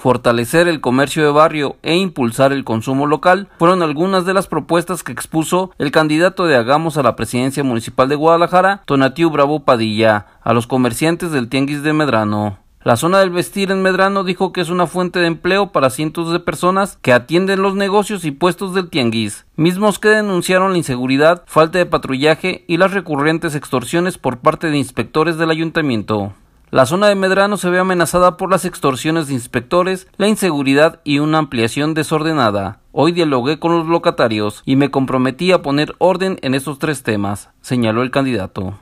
fortalecer el comercio de barrio e impulsar el consumo local fueron algunas de las propuestas que expuso el candidato de Hagamos a la presidencia municipal de Guadalajara, Tonatiu Bravo Padilla, a los comerciantes del Tianguis de Medrano. La zona del vestir en Medrano dijo que es una fuente de empleo para cientos de personas que atienden los negocios y puestos del tianguis, mismos que denunciaron la inseguridad, falta de patrullaje y las recurrentes extorsiones por parte de inspectores del ayuntamiento. La zona de Medrano se ve amenazada por las extorsiones de inspectores, la inseguridad y una ampliación desordenada. Hoy dialogué con los locatarios y me comprometí a poner orden en estos tres temas, señaló el candidato.